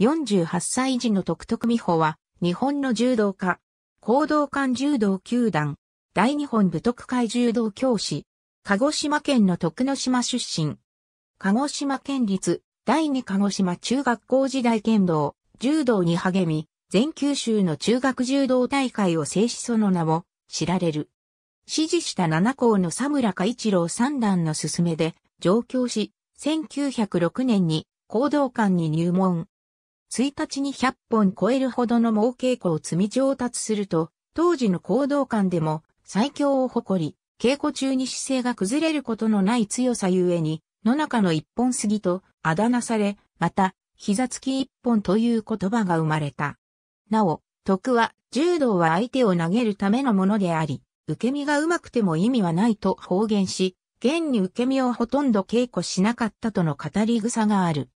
48歳児の徳徳美穂は、日本の柔道家、行動館柔道球団、大日本武徳会柔道教師、鹿児島県の徳之島出身、鹿児島県立第二鹿児島中学校時代剣道、柔道に励み、全九州の中学柔道大会を制止その名を知られる。支持した7校の佐村家一郎三段の勧めで上京し、1906年に行動館に入門。1日に100本超えるほどの猛稽古を積み上達すると、当時の行動感でも最強を誇り、稽古中に姿勢が崩れることのない強さゆえに、野中の一本杉ぎとあだ名され、また、膝つき一本という言葉が生まれた。なお、徳は、柔道は相手を投げるためのものであり、受け身が上手くても意味はないと方言し、現に受け身をほとんど稽古しなかったとの語り草がある。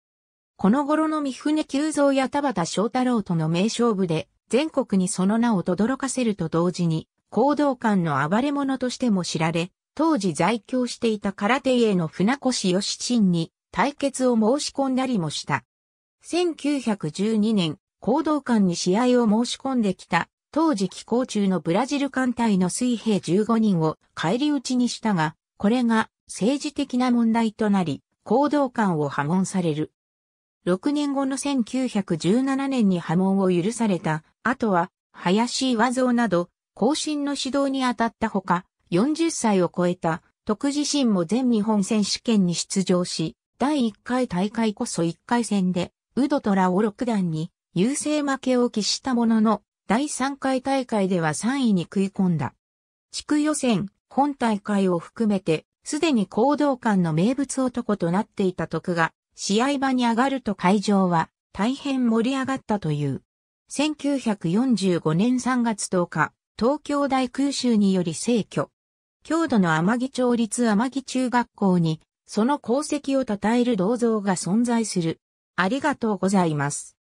この頃の三船久蔵や田畑翔太郎との名勝負で、全国にその名を轟かせると同時に、行動官の暴れ者としても知られ、当時在京していた空手家の船越義鎮に対決を申し込んだりもした。1912年、行動官に試合を申し込んできた、当時寄港中のブラジル艦隊の水兵15人を返り討ちにしたが、これが政治的な問題となり、行動官を破門される。6年後の1917年に破門を許された、あとは、林和蔵など、後進の指導に当たったほか、40歳を超えた、徳自身も全日本選手権に出場し、第1回大会こそ1回戦で、ウドトラを六段に優勢負けを喫したものの、第3回大会では3位に食い込んだ。地区予選、本大会を含めて、すでに行動間の名物男となっていた徳が、試合場に上がると会場は大変盛り上がったという。1945年3月10日、東京大空襲により逝去。郷土の天城町立天城中学校に、その功績を称える銅像が存在する。ありがとうございます。